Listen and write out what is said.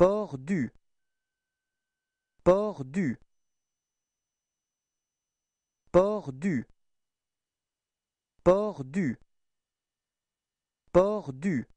Port du Port du Port du Port du Port du